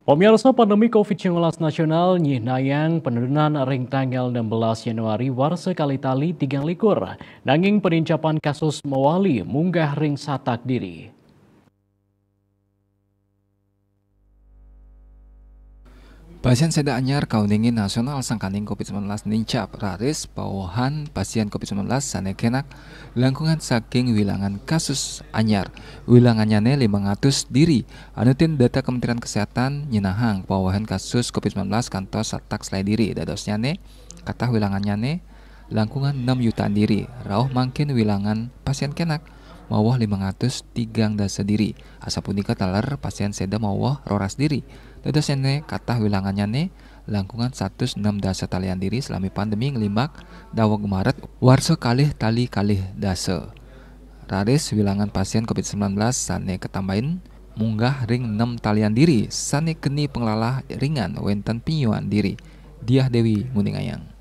Pemirsa pandemi COVID-19 nasional nyihnayang penurunan ring tanggal 16 Januari warse kali tali tiga likur. Nanging penincapan kasus mewali munggah ring satak diri. Pasien seda anyar kauningin nasional sangkaning COVID-19 nincap raris bawahan pasien COVID-19 kenak, langkungan saking wilangan kasus anyar. Wilangannya 500 diri. Anutin data Kementerian Kesehatan nyenahang bawahan kasus COVID-19 kantor satak selai diri. Dadosnya ne, kata wilangannya ne, langkungan 6 jutaan diri. Rauh makin wilangan pasien kenak mawah 500 tigang dasa diri asa punika taler pasien seda mawah roras diri Dada sene katah wilangannya ne langkungan 106 dasa talian diri selami pandemi ngelimak dawa Maret warsa kalih tali kalih dasa Raris wilangan pasien COVID-19 sane ketambahin munggah ring 6 talian diri sane keni penglalah ringan wenten pinyuan diri Diah Dewi Muningayang